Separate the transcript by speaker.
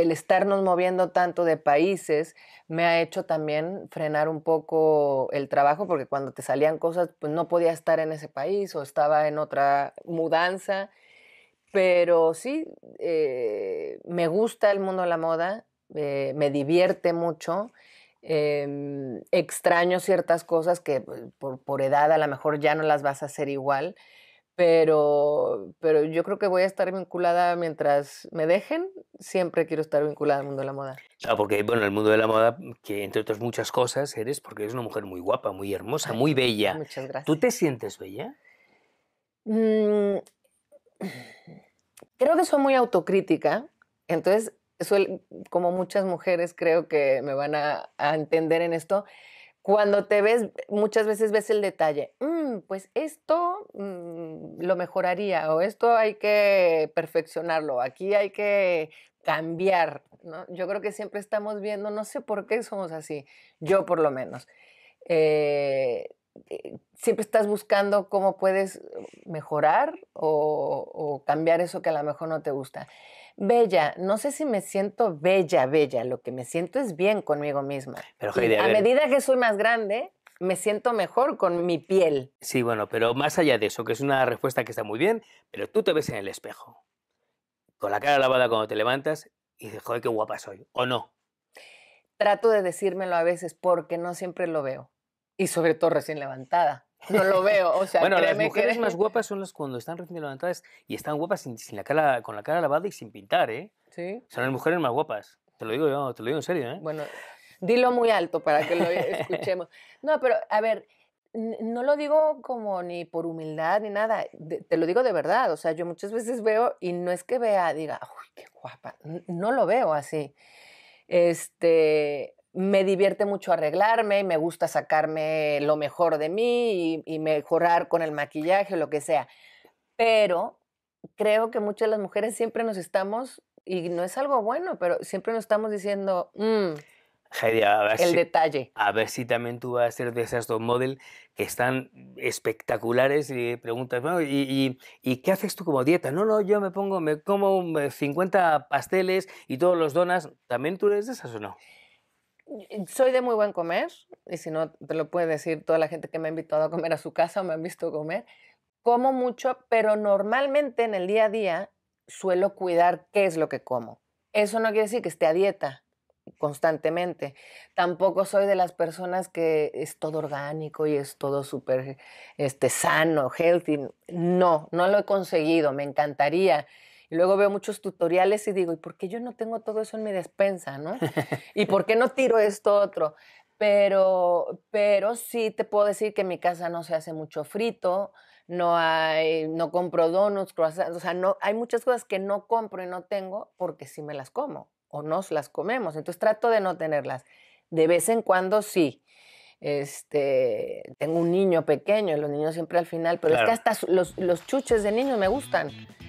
Speaker 1: el estarnos moviendo tanto de países me ha hecho también frenar un poco el trabajo, porque cuando te salían cosas, pues no podía estar en ese país o estaba en otra mudanza. Pero sí, eh, me gusta el mundo de la moda, eh, me divierte mucho. Em, extraño ciertas cosas que pues, por, por edad a lo mejor ya no las vas a hacer igual, pero, pero yo creo que voy a estar vinculada mientras me dejen, siempre quiero
Speaker 2: estar vinculada al mundo de la moda. ah porque bueno, el mundo de la moda, que entre otras muchas cosas eres, porque eres una mujer muy guapa, muy hermosa, muy bella. Muchas gracias. ¿Tú te sientes bella? Mm,
Speaker 1: creo que soy muy autocrítica, entonces, como muchas mujeres creo que me van a entender en esto, cuando te ves, muchas veces ves el detalle, mm, pues esto mm, lo mejoraría o esto hay que perfeccionarlo, aquí hay que cambiar, ¿no? Yo creo que siempre estamos viendo, no sé por qué somos así, yo por lo menos. Eh, eh, siempre estás buscando cómo puedes mejorar o, cambiar eso que a lo mejor no te gusta. Bella, no sé si me siento bella, bella, lo que me siento es bien conmigo misma. Pero, a, a medida que soy más grande, me siento mejor con mi piel.
Speaker 2: Sí, bueno, pero más allá de eso, que es una respuesta que está muy bien, pero tú te ves en el espejo, con la cara lavada cuando te levantas y dices, joder, qué guapa soy, ¿o no?
Speaker 1: Trato de decírmelo a veces porque no siempre lo veo y sobre todo recién levantada. No lo veo, o sea, Bueno, las mujeres más
Speaker 2: guapas son las cuando están recién levantadas y están guapas sin, la cara, con la cara lavada y sin pintar, ¿eh? Sí. Son las mujeres más guapas. Te lo digo yo, te lo digo en serio, ¿eh? Bueno, dilo muy alto para que lo escuchemos.
Speaker 1: No, pero a ver, no lo digo como ni por humildad ni nada, te lo digo de verdad, o sea, yo muchas veces veo y no es que vea, diga, uy, qué guapa, no lo veo así. Este, me divierte mucho arreglarme, y me gusta sacarme lo mejor de mí y, mejorar con el maquillaje o lo que sea. Pero creo que muchas de las mujeres siempre nos estamos, y no es algo bueno, pero siempre nos estamos diciendo, mm,
Speaker 2: a el detalle. A ver si también tú vas a ser de esas dos model que están espectaculares y preguntas, ¿y, qué haces tú como dieta? No, no, yo me pongo, me como 50 eh, pasteles y todos los donas. ¿También tú eres de esas o no?
Speaker 1: soy de muy buen comer, y si no, te lo puede decir toda la gente que me ha invitado a comer a su casa o me han visto comer. Como mucho, pero normalmente en el día a día suelo cuidar qué es lo que como. Eso no quiere decir que esté a dieta constantemente. Tampoco soy de las personas que es todo orgánico y es todo súper este, sano, healthy. No, no lo he conseguido, me encantaría. Y luego veo muchos tutoriales y digo, ¿y por qué yo no tengo todo eso en mi despensa, no? ¿Y por qué no tiro esto otro? Pero, pero sí te puedo decir que en mi casa no se hace mucho frito, no hay, no compro donuts, croissants, o sea, no, hay muchas cosas que no compro y no tengo porque sí me las como o nos las comemos. Entonces trato de no tenerlas. De vez en cuando sí. Este, tengo un niño pequeño, los niños siempre al final, pero es que hasta los, los chuches de niños me gustan. Mm.